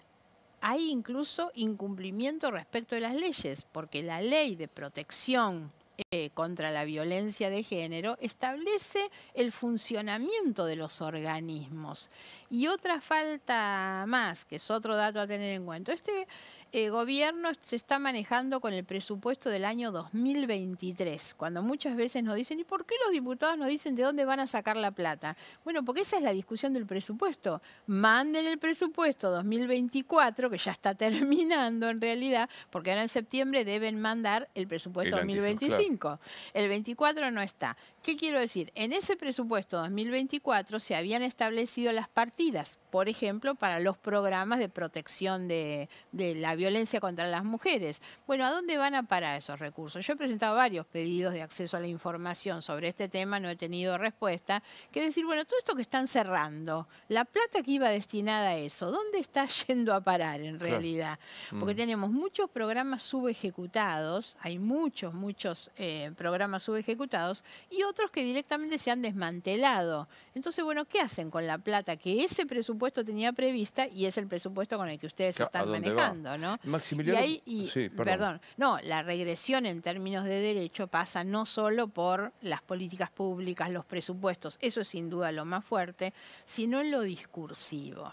hay incluso incumplimiento respecto de las leyes, porque la ley de protección eh, contra la violencia de género establece el funcionamiento de los organismos. Y otra falta más, que es otro dato a tener en cuenta, este, el gobierno se está manejando con el presupuesto del año 2023, cuando muchas veces nos dicen, ¿y por qué los diputados nos dicen de dónde van a sacar la plata? Bueno, porque esa es la discusión del presupuesto. Manden el presupuesto 2024, que ya está terminando en realidad, porque ahora en septiembre deben mandar el presupuesto 2025. El 24 no está. ¿Qué quiero decir? En ese presupuesto 2024 se habían establecido las partidas, por ejemplo, para los programas de protección de, la violencia contra las mujeres. Bueno, ¿a dónde van a parar esos recursos? Yo he presentado varios pedidos de acceso a la información sobre este tema, no he tenido respuesta. Que decir, bueno, todo esto que están cerrando, la plata que iba destinada a eso, ¿dónde está yendo a parar en realidad? Porque mm. tenemos muchos programas subejecutados, hay muchos, muchos eh, programas subejecutados y otros otros que directamente se han desmantelado. Entonces, bueno, ¿qué hacen con la plata que ese presupuesto tenía prevista y es el presupuesto con el que ustedes están manejando, ¿no? Maximiliano, y ahí, perdón. no, la regresión en términos de derecho pasa no solo por las políticas públicas, los presupuestos, eso es sin duda lo más fuerte, sino en lo discursivo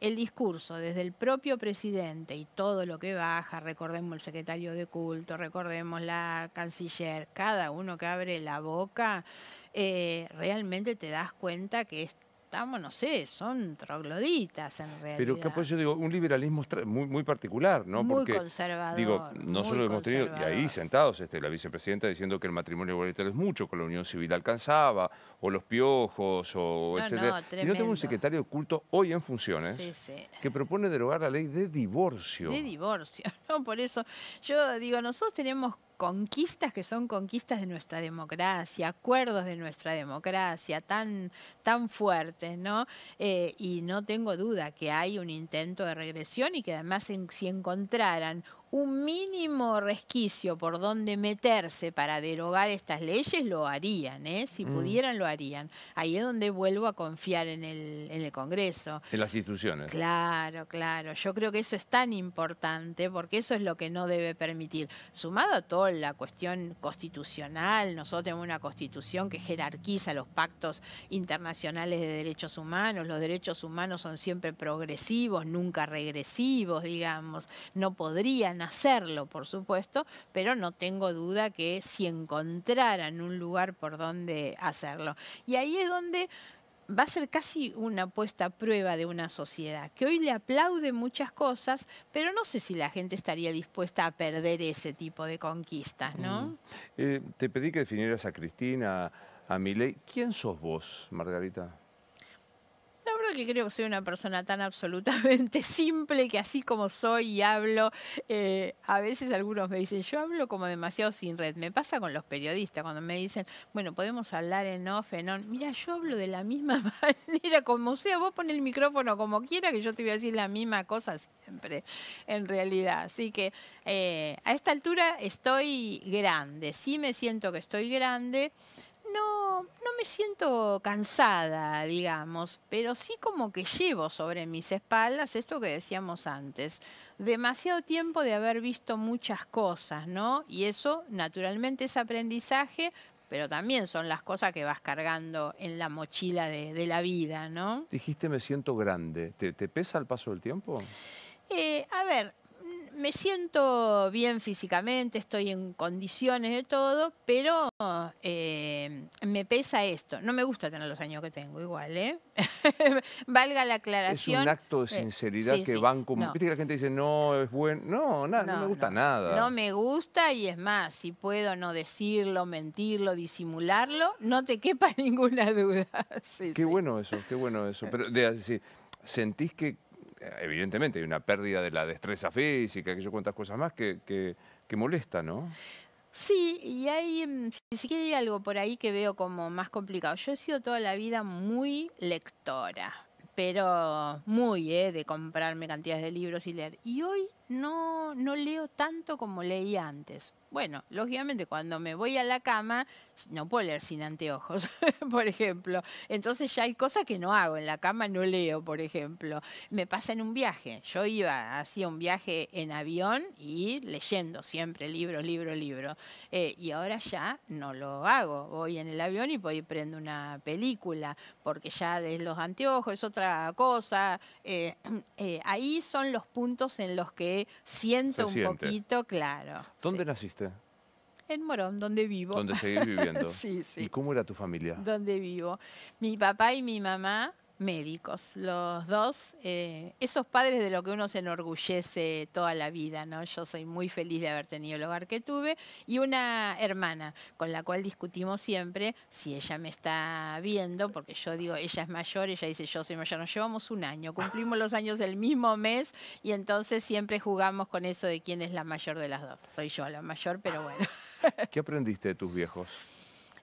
el discurso desde el propio presidente y todo lo que baja, recordemos el secretario de culto, recordemos la canciller, cada uno que abre la boca, eh, realmente te das cuenta que es, Vamos, no sé, son trogloditas en realidad. Pero yo digo, un liberalismo muy, particular, ¿no? Muy conservador. Digo, nosotros hemos tenido, y ahí sentados, este, la vicepresidenta diciendo que el matrimonio igualitario es mucho, que la unión civil alcanzaba, o los piojos, o etcétera. No, y no tengo un secretario de culto hoy en funciones que propone derogar la ley de divorcio. De divorcio, ¿no? Por eso yo digo, nosotros tenemos conquistas que son conquistas de nuestra democracia, acuerdos de nuestra democracia tan, tan fuertes, ¿no? Eh, y no tengo duda que hay un intento de regresión y que además si encontraran un mínimo resquicio por donde meterse para derogar estas leyes, lo harían, ¿eh? si mm. pudieran lo harían. Ahí es donde vuelvo a confiar en el, en el Congreso. En las instituciones. Claro, claro. Yo creo que eso es tan importante porque eso es lo que no debe permitir. Sumado a toda la cuestión constitucional, nosotros tenemos una constitución que jerarquiza los pactos internacionales de derechos humanos, los derechos humanos son siempre progresivos, nunca regresivos, digamos, no podrían hacerlo, por supuesto, pero no tengo duda que si encontraran un lugar por donde hacerlo. Y ahí es donde va a ser casi una puesta a prueba de una sociedad, que hoy le aplaude muchas cosas, pero no sé si la gente estaría dispuesta a perder ese tipo de conquistas, ¿no? Mm. Eh, te pedí que definieras a Cristina, a Milei. ¿Quién sos vos, Margarita? La verdad que creo que soy una persona tan absolutamente simple que así como soy y hablo, eh, a veces algunos me dicen, yo hablo como demasiado sin red. Me pasa con los periodistas cuando me dicen, bueno, podemos hablar en off, en on. Mira, yo hablo de la misma manera, como sea, vos pon el micrófono como quiera, que yo te voy a decir la misma cosa siempre, en realidad. Así que eh, a esta altura estoy grande, sí me siento que estoy grande no, no me siento cansada, digamos, pero sí como que llevo sobre mis espaldas esto que decíamos antes, demasiado tiempo de haber visto muchas cosas, ¿no? Y eso naturalmente es aprendizaje, pero también son las cosas que vas cargando en la mochila de, la vida, ¿no? Dijiste me siento grande, ¿te, pesa el paso del tiempo? Eh, a ver, me siento bien físicamente, estoy en condiciones de todo, pero eh, me pesa esto. No me gusta tener los años que tengo, igual, ¿eh? Valga la aclaración. Es un acto de eh, sinceridad que van como. Viste que la gente dice, no, es bueno. No, nada, no, me gusta nada. No me gusta y es más, si puedo no decirlo, mentirlo, disimularlo, no te quepa ninguna duda. qué bueno eso, qué bueno eso. Pero de, decir, sentís que evidentemente hay una pérdida de la destreza física, que yo cuantas cosas más que, que, molesta, ¿no? Sí, y hay, mm, si quiere hay algo por ahí que veo como más complicado. Yo he sido toda la vida muy lectora, pero muy, ¿eh? De comprarme cantidades de libros y leer. Y hoy no, no leo tanto como leía antes. Bueno, lógicamente cuando me voy a la cama, no puedo leer sin anteojos, por ejemplo. Entonces ya hay cosas que no hago, en la cama no leo, por ejemplo. Me pasa en un viaje, yo iba, hacía un viaje en avión y leyendo siempre libro, libro, libro. Eh, y ahora ya no lo hago, voy en el avión y voy prendo una película, porque ya es los anteojos es otra cosa. Eh, eh, ahí son los puntos en los que siento un poquito, claro. ¿Dónde naciste? En Morón, donde vivo. Donde seguís viviendo. sí, sí. ¿Y cómo era tu familia? Donde vivo. Mi papá y mi mamá, médicos, los dos. Eh, esos padres de los que uno se enorgullece toda la vida, ¿no? Yo soy muy feliz de haber tenido el hogar que tuve. Y una hermana con la cual discutimos siempre si ella me está viendo, porque yo digo, ella es mayor, ella dice, yo soy mayor. Nos llevamos un año, cumplimos los años el mismo mes y entonces siempre jugamos con eso de quién es la mayor de las dos. Soy yo la mayor, pero bueno. ¿Qué aprendiste de tus viejos?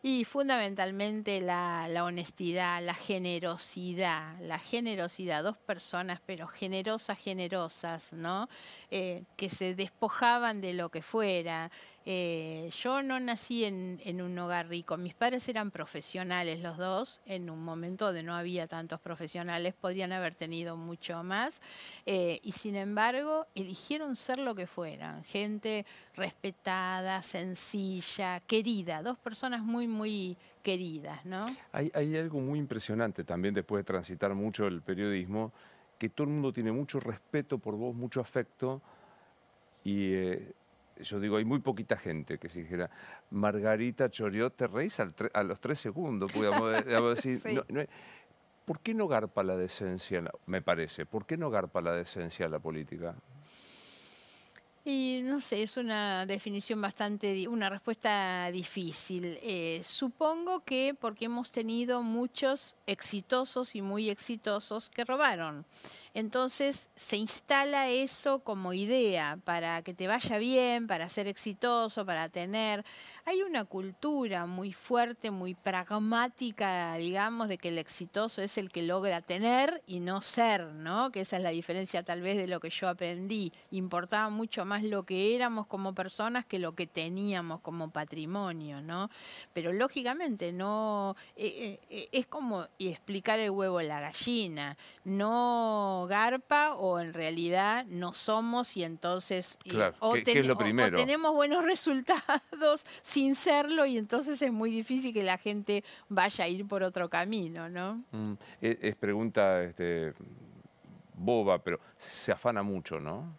Y fundamentalmente la, honestidad, la generosidad, la generosidad, dos personas, pero generosas, generosas, ¿no? Eh, que se despojaban de lo que fuera, eh, yo no nací en, un hogar rico, mis padres eran profesionales los dos, en un momento donde no había tantos profesionales, podrían haber tenido mucho más, eh, y sin embargo eligieron ser lo que fueran, gente respetada, sencilla, querida, dos personas muy, muy queridas, ¿no? Hay, algo muy impresionante también después de transitar mucho el periodismo, que todo el mundo tiene mucho respeto por vos, mucho afecto, y... Eh, yo digo, hay muy poquita gente que se dijera, Margarita Choriote te a los tres segundos, podríamos decir. ¿Por qué no garpa la decencia, me parece, por qué no garpa la decencia la política? Y no sé, es una definición bastante, una respuesta difícil. Eh, supongo que porque hemos tenido muchos exitosos y muy exitosos que robaron. Entonces se instala eso como idea para que te vaya bien, para ser exitoso, para tener. Hay una cultura muy fuerte, muy pragmática, digamos, de que el exitoso es el que logra tener y no ser, ¿no? Que esa es la diferencia tal vez de lo que yo aprendí. Importaba mucho más lo que éramos como personas que lo que teníamos como patrimonio, ¿no? Pero lógicamente no eh, eh, eh, es como explicar el huevo en la gallina, no garpa o en realidad no somos y entonces o, tenemos buenos resultados sin serlo y entonces es muy difícil que la gente vaya a ir por otro camino, ¿no? Mm, es, es, pregunta este, boba, pero se afana mucho, ¿no?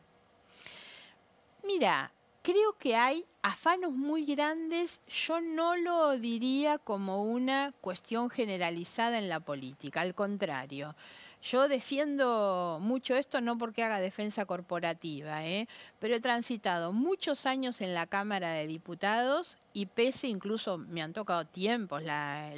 Mira, creo que hay afanos muy grandes, yo no lo diría como una cuestión generalizada en la política, al contrario. Yo defiendo mucho esto, no porque haga defensa corporativa, ¿eh? pero he transitado muchos años en la Cámara de Diputados y pese incluso, me han tocado tiempos,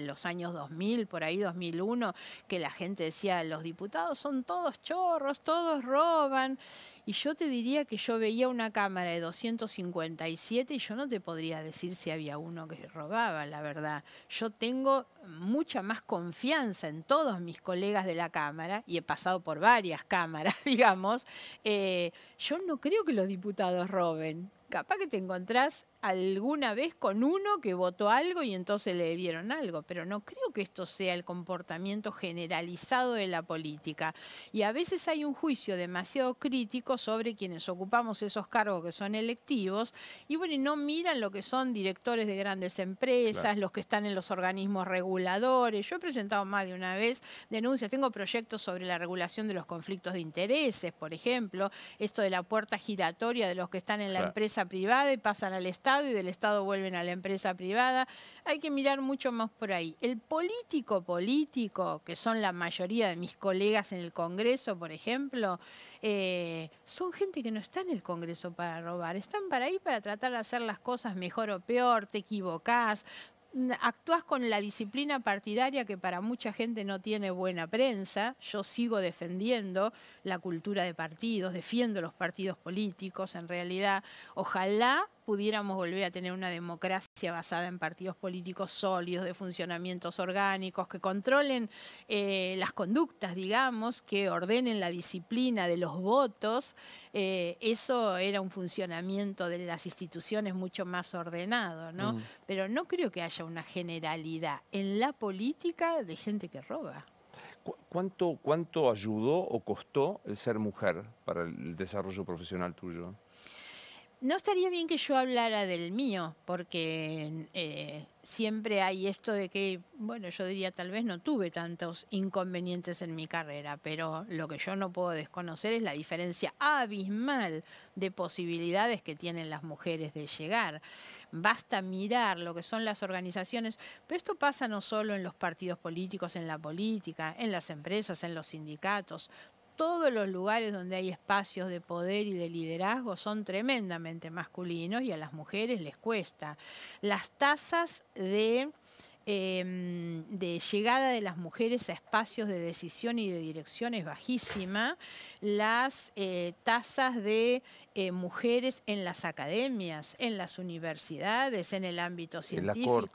los años 2000, por ahí 2001, que la gente decía, los diputados son todos chorros, todos roban. Y yo te diría que yo veía una Cámara de 257 y yo no te podría decir si había uno que robaba, la verdad. Yo tengo mucha más confianza en todos mis colegas de la Cámara, y he pasado por varias cámaras, digamos. Eh, yo no creo que los diputados roben. Capaz que te encontrás alguna vez con uno que votó algo y entonces le dieron algo, pero no creo que esto sea el comportamiento generalizado de la política. Y a veces hay un juicio demasiado crítico sobre quienes ocupamos esos cargos que son electivos y bueno, no miran lo que son directores de grandes empresas, los que están en los organismos reguladores. Yo he presentado más de una vez denuncias, tengo proyectos sobre la regulación de los conflictos de intereses, por ejemplo, esto de la puerta giratoria de los que están en la empresa privada y pasan al Estado y del Estado vuelven a la empresa privada. Hay que mirar mucho más por ahí. El político político, que son la mayoría de mis colegas en el Congreso, por ejemplo, eh, son gente que no está en el Congreso para robar, están para ahí para tratar de hacer las cosas mejor o peor, te equivocás, actúas con la disciplina partidaria que para mucha gente no tiene buena prensa. Yo sigo defendiendo la cultura de partidos, defiendo los partidos políticos en realidad. Ojalá pudiéramos volver a tener una democracia basada en partidos políticos sólidos, de funcionamientos orgánicos, que controlen eh, las conductas, digamos, que ordenen la disciplina de los votos, eh, eso era un funcionamiento de las instituciones mucho más ordenado, ¿no? Mm. Pero no creo que haya una generalidad en la política de gente que roba. ¿Cuánto, ¿Cuánto ayudó o costó el ser mujer para el desarrollo profesional tuyo? No estaría bien que yo hablara del mío, porque eh, siempre hay esto de que, bueno, yo diría tal vez no tuve tantos inconvenientes en mi carrera, pero lo que yo no puedo desconocer es la diferencia abismal de posibilidades que tienen las mujeres de llegar. Basta mirar lo que son las organizaciones, pero esto pasa no solo en los partidos políticos, en la política, en las empresas, en los sindicatos, todos los lugares donde hay espacios de poder y de liderazgo son tremendamente masculinos y a las mujeres les cuesta. Las tasas de, em, llegada de las mujeres a espacios de decisión y de dirección es bajísima. Las eh, tasas de eh, mujeres en las academias, en las universidades, en el ámbito científico,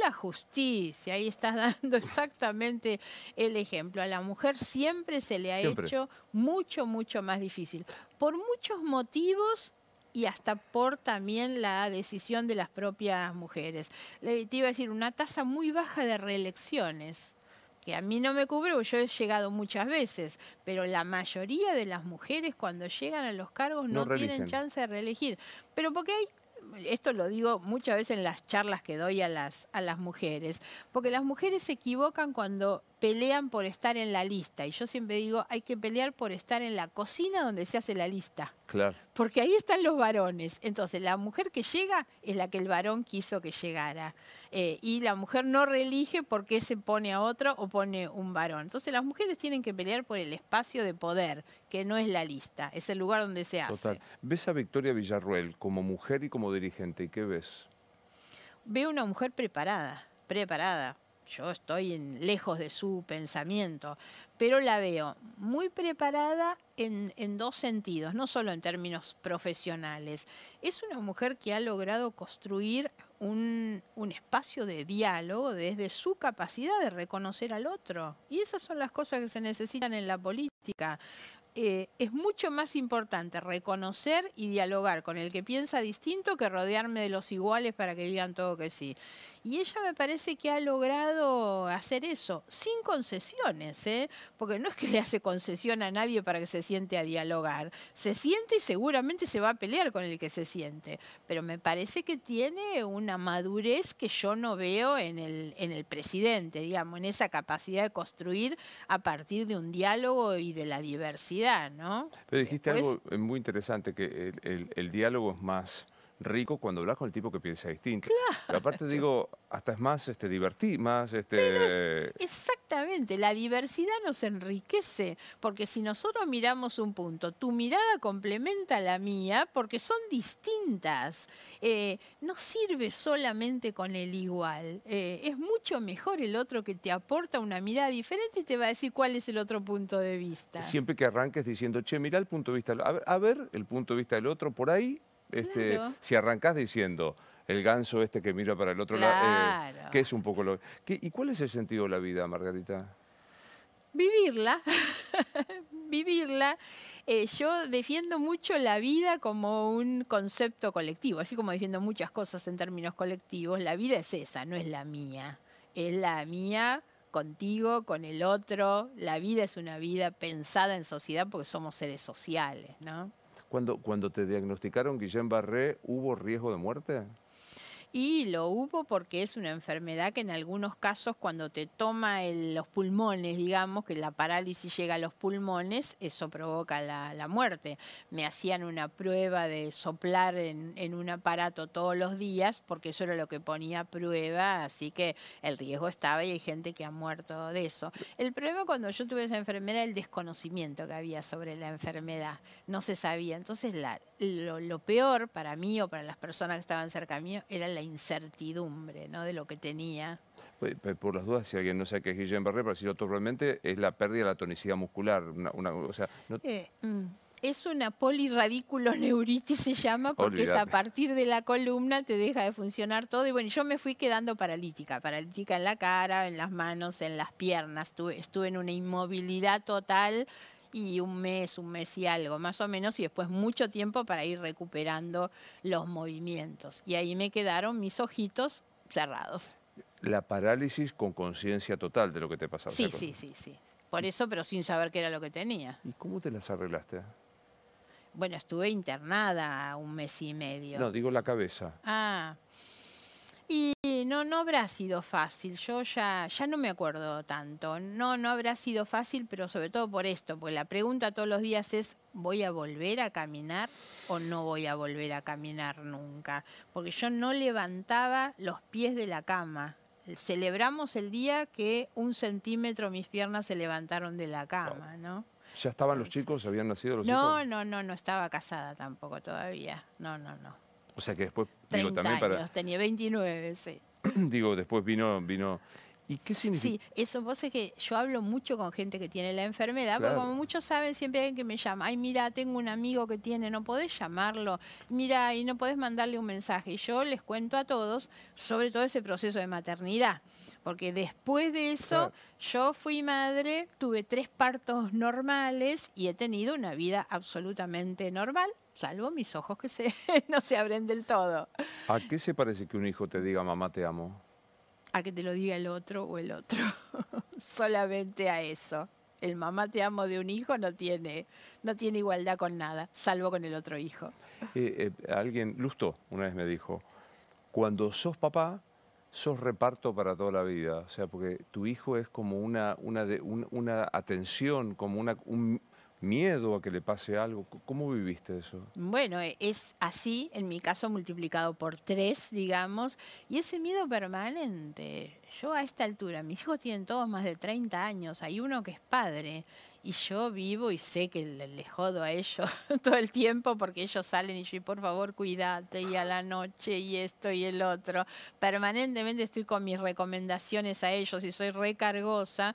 la justicia, ahí estás dando exactamente el ejemplo. A la mujer siempre se le ha hecho mucho, mucho más difícil, por muchos motivos y hasta por también la decisión de las propias mujeres. Le, te iba a decir, una tasa muy baja de reelecciones que a mí no me cubre, yo he llegado muchas veces, pero la mayoría de las mujeres cuando llegan a los cargos no, no tienen chance de reelegir. Pero porque hay esto lo digo muchas veces en las charlas que doy a las, a las mujeres, porque las mujeres se equivocan cuando pelean por estar en la lista. Y yo siempre digo, hay que pelear por estar en la cocina donde se hace la lista. Claro. Porque ahí están los varones. Entonces, la mujer que llega es la que el varón quiso que llegara. Eh, y la mujer no reelige porque se pone a otro o pone un varón. Entonces, las mujeres tienen que pelear por el espacio de poder, que no es la lista, es el lugar donde se hace. ¿Ves a Victoria Villarruel como mujer y como dirigente? ¿Y qué ves? Veo una mujer preparada, preparada, yo estoy lejos de su pensamiento, pero la veo muy preparada en, dos sentidos, no solo en términos profesionales. Es una mujer que ha logrado construir un, espacio de diálogo desde su capacidad de reconocer al otro. Y esas son las cosas que se necesitan en la política. Eh, es mucho más importante reconocer y dialogar con el que piensa distinto que rodearme de los iguales para que digan todo que sí. Y ella me parece que ha logrado hacer eso, sin concesiones, ¿eh? porque no es que le hace concesión a nadie para que se siente a dialogar. Se siente y seguramente se va a pelear con el que se siente, pero me parece que tiene una madurez que yo no veo en el, en el presidente, digamos, en esa capacidad de construir a partir de un diálogo y de la diversidad, ¿no? Pero dijiste algo eh, muy interesante, que el diálogo es más rico cuando hablas con el tipo que piensa distinto. Claro. parte aparte digo, hasta es más este, más... Este... exactamente, la diversidad nos enriquece, porque si nosotros miramos un punto, tu mirada complementa la mía porque son distintas. Eh, no sirve solamente con el igual, eh, es mucho mejor el otro que te aporta una mirada diferente y te va a decir cuál es el otro punto de vista. Siempre que arranques diciendo, che, mira el punto de vista, a ver, a ver el punto de vista del otro, por ahí este, si arrancás diciendo el ganso este que mira para el otro lado, eh, que es un poco lo... ¿Y cuál es el sentido de la vida, Margarita? Vivirla, vivirla. Eh, yo defiendo mucho la vida como un concepto colectivo, así como defiendo muchas cosas en términos colectivos, la vida es esa, no es la mía, es la mía contigo, con el otro. La vida es una vida pensada en sociedad porque somos seres sociales, ¿no? Cuando, cuando te diagnosticaron Guillén Barré, ¿hubo riesgo de muerte? y lo hubo porque es una enfermedad que en algunos casos cuando te toma los pulmones, digamos, que la parálisis llega a los pulmones, eso provoca la, muerte. Me hacían una prueba de soplar en, un aparato todos los días porque eso era lo que ponía prueba, así que el riesgo estaba y hay gente que ha muerto de eso. El problema cuando yo tuve esa enfermedad era el desconocimiento que había sobre la enfermedad, no se sabía. Entonces lo, peor para mí o para las personas que estaban cerca mío era la incertidumbre ¿no? de lo que tenía. Pues, pues, por las dudas, si alguien no sabe qué es Guillén Barré, para decirlo totalmente, es la pérdida de la tonicidad muscular. Una, una, o sea, eh, mm, Es una polirradiculoneuritis se llama, porque es a partir de la columna te deja de funcionar todo. Y bueno, yo me fui quedando paralítica, paralítica en la cara, en las manos, en las piernas. estuve en una inmovilidad total y un mes, un mes y algo, más o menos, y después mucho tiempo para ir recuperando los movimientos. Y ahí me quedaron mis ojitos cerrados. La parálisis con conciencia total de lo que te pasaba. Sí, sí, sí, sí. Por eso, pero sin saber qué era lo que tenía. ¿Y cómo te las arreglaste? Bueno, estuve internada un mes y medio. No, digo la cabeza. Ah no, habrá sido fácil. Yo ya, ya no me acuerdo tanto. No, no habrá sido fácil, pero sobre todo por esto, porque la pregunta todos los días es, ¿voy a volver a caminar o no voy a volver a caminar nunca? Porque yo no levantaba los pies de la cama. Celebramos el día que un centímetro mis piernas se levantaron de la cama, ¿no? ¿Ya estaban los chicos? ¿Habían nacido los no, No, no, no, no estaba casada tampoco todavía. No, no, no. O sea que después... años, tenía 29, sí. digo, después vino, vino. ¿Y qué significa? Sí, eso vos es que yo hablo mucho con gente que tiene la enfermedad, pero porque como muchos saben, siempre hay alguien que me llama, ay, mira, tengo un amigo que tiene, no podés llamarlo, mira, y no podés mandarle un mensaje. yo les cuento a todos sobre todo ese proceso de maternidad, porque después de eso yo fui madre, tuve tres partos normales y he tenido una vida absolutamente normal salvo mis ojos que se, no se abren del todo. ¿A qué se parece que un hijo te diga mamá te amo? A que te lo diga el otro o el otro. Solamente a eso. El mamá te amo de un hijo no tiene, no tiene igualdad con nada, salvo con el otro hijo. Eh, eh, alguien, Lusto, una vez me dijo, cuando sos papá, sos reparto para toda la vida. O sea, porque tu hijo es como una, una, de, una atención, como una, un, miedo a que le pase algo. ¿Cómo viviste eso? Bueno, e, es así, en mi caso multiplicado por tres, digamos, y ese miedo permanente. Yo a esta altura, mis hijos tienen todos más de 30 años, hay uno que es padre, y yo vivo y sé que le jodo a ellos todo el tiempo porque ellos salen y yo, por favor, cuídate, y a la noche, y esto y el otro. Permanentemente estoy con mis recomendaciones a ellos y soy recargosa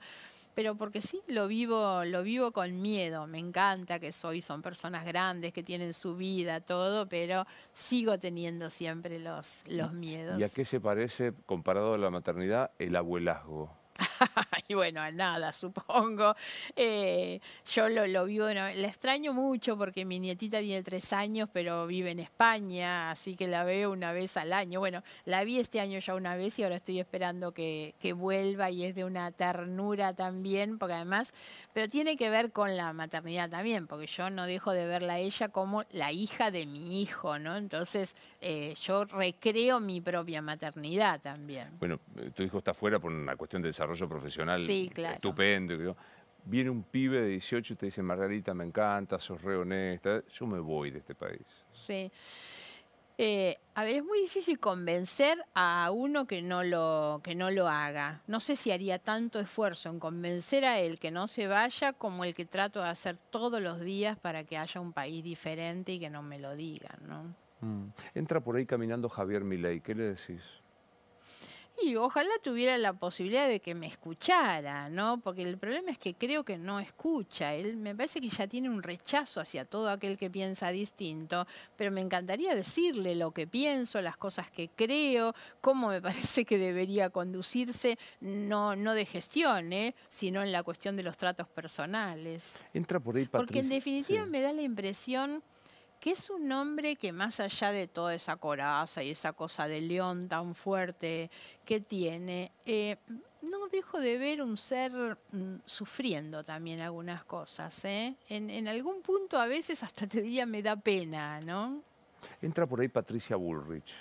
pero porque sí, lo vivo, lo vivo con miedo. Me encanta que soy, son personas grandes que tienen su vida, todo, pero sigo teniendo siempre los, los miedos. ¿Y a qué se parece, comparado a la maternidad, el abuelazgo? y bueno, nada, supongo. Eh, yo lo, lo vivo, la extraño mucho porque mi nietita tiene tres años, pero vive en España, así que la veo una vez al año. Bueno, la vi este año ya una vez y ahora estoy esperando que, vuelva y es de una ternura también, porque además, pero tiene que ver con la maternidad también, porque yo no dejo de verla a ella como la hija de mi hijo, ¿no? Entonces, eh, yo recreo mi propia maternidad también. Bueno, eh, tu hijo está fuera por una cuestión de desarrollo desarrollo profesional estupendo. Viene un pibe de 18 y te dice, Margarita, me encanta, sos re honesta, yo me voy de este país. Sí. Eh, a ver, es muy difícil convencer a uno que no, lo, que no lo haga. No sé si haría tanto esfuerzo en convencer a él que no se vaya como el que trato de hacer todos los días para que haya un país diferente y que no me lo digan, ¿no? Mm. Entra por ahí caminando Javier Milei, ¿qué le decís? Y ojalá tuviera la posibilidad de que me escuchara, ¿no? Porque el problema es que creo que no escucha. Él me parece que ya tiene un rechazo hacia todo aquel que piensa distinto, pero me encantaría decirle lo que pienso, las cosas que creo, cómo me parece que debería conducirse, no, no de gestión, ¿eh? sino en la cuestión de los tratos personales. Entra por ahí, Porque en definitiva me da la impresión que es un hombre que más allá de toda esa coraza y esa cosa de león tan fuerte que tiene, eh, no dejo de ver un ser mm, sufriendo también algunas cosas. Eh? En, algún punto a veces hasta te diría me da pena, ¿no? Entra por ahí Patricia Bullrich.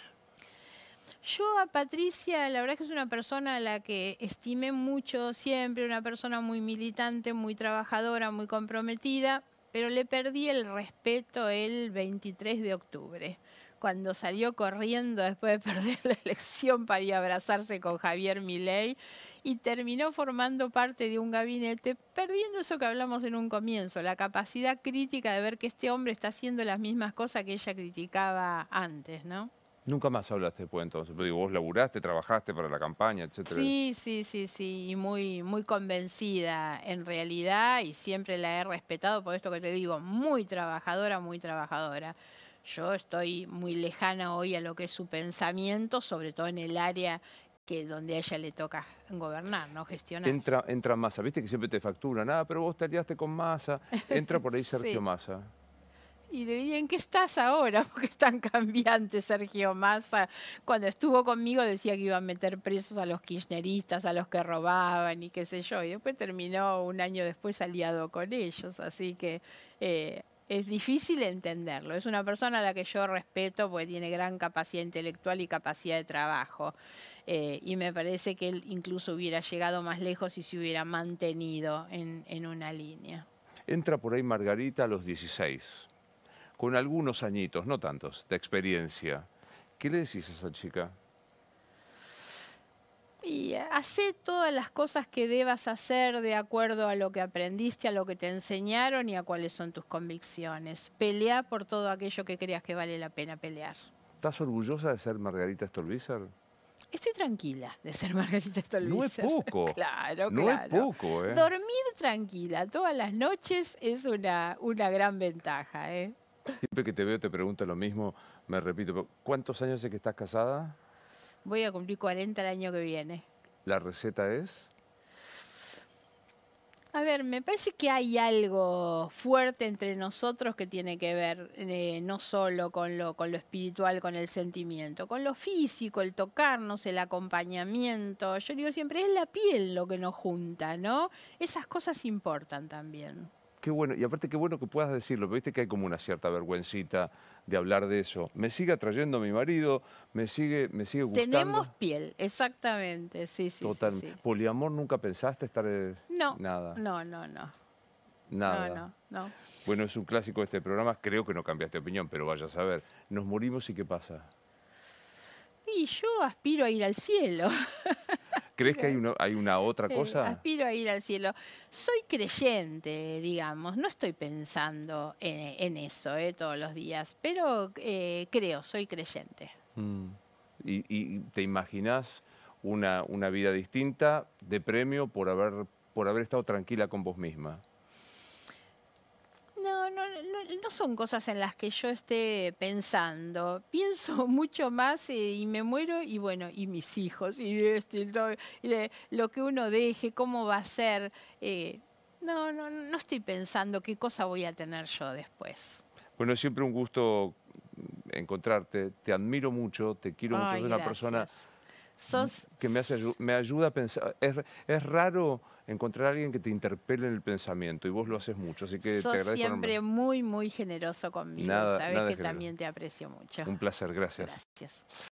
Yo a Patricia, la verdad es que es una persona a la que estimé mucho siempre, una persona muy militante, muy trabajadora, muy comprometida pero le perdí el respeto el 23 de octubre, cuando salió corriendo después de perder la elección para ir a abrazarse con Javier Milei y terminó formando parte de un gabinete, perdiendo eso que hablamos en un comienzo, la capacidad crítica de ver que este hombre está haciendo las mismas cosas que ella criticaba antes, ¿no? Nunca más hablaste después entonces, pero vos laburaste, trabajaste para la campaña, etcétera. Sí, sí, sí, sí, y muy, muy convencida en realidad y siempre la he respetado por esto que te digo, muy trabajadora, muy trabajadora. Yo estoy muy lejana hoy a lo que es su pensamiento, sobre todo en el área que donde a ella le toca gobernar, ¿no? Gestionar. Entra, entra masa, viste que siempre te factura nada, pero vos te aliaste con masa, entra por ahí Sergio Massa y le dirían, ¿en qué estás ahora? Porque es tan cambiante Sergio Massa. Cuando estuvo conmigo decía que iba a meter presos a los kirchneristas, a los que robaban y qué sé yo. Y después terminó un año después aliado con ellos. Así que eh, es difícil entenderlo. Es una persona a la que yo respeto porque tiene gran capacidad intelectual y capacidad de trabajo. Eh, y me parece que él incluso hubiera llegado más lejos si se hubiera mantenido en, en una línea. Entra por ahí Margarita a los 16 con algunos añitos, no tantos, de experiencia. ¿Qué le decís a esa chica? Y hace todas las cosas que debas hacer de acuerdo a lo que aprendiste, a lo que te enseñaron y a cuáles son tus convicciones. Pelea por todo aquello que creas que vale la pena pelear. ¿Estás orgullosa de ser Margarita Stolbizer? Estoy tranquila de ser Margarita Stolbizer. No es poco. claro, claro. No es poco, ¿eh? Dormir tranquila todas las noches es una, una gran ventaja, ¿eh? Siempre que te veo te pregunto lo mismo, me repito, ¿cuántos años hace que estás casada? Voy a cumplir 40 el año que viene. ¿La receta es? A ver, me parece que hay algo fuerte entre nosotros que tiene que ver eh, no solo con lo, con lo espiritual, con el sentimiento, con lo físico, el tocarnos, el acompañamiento. Yo digo siempre, es la piel lo que nos junta, ¿no? Esas cosas importan también qué bueno, y aparte qué bueno que puedas decirlo, pero viste que hay como una cierta vergüencita de hablar de eso. Me sigue atrayendo mi marido, me sigue, me sigue gustando. Tenemos piel, exactamente, sí, sí. ¿Poliamor nunca pensaste estar...? Eh, no, nada. no, no, no. Nada. No, no, Bueno, es un clásico de este programa, creo que no cambiaste opinión, pero vaya a saber. Nos morimos y ¿qué pasa? Y yo aspiro a ir al cielo. ¿Crees que hay una, hay una otra cosa? aspiro a ir al cielo. Soy creyente, digamos. No estoy pensando en, eso eh, todos los días, pero eh, creo, soy creyente. Mm. ¿Y, te imaginas una, una vida distinta de premio por haber, por haber estado tranquila con vos misma? No, no, no, son cosas en las que yo esté pensando. Pienso mucho más eh, y, me muero y bueno, y mis hijos y, esto y, lo que uno deje, cómo va a ser. Eh, no, no, no estoy pensando qué cosa voy a tener yo después. Bueno, siempre un gusto encontrarte. Te admiro mucho, te quiero mucho. una persona que me, hace, ayuda a pensar. es raro encontrar a alguien que te interpele en el pensamiento y vos lo haces mucho, así que te agradezco. siempre muy, muy generoso conmigo, sabes que también te aprecio mucho. Un placer, gracias. Gracias.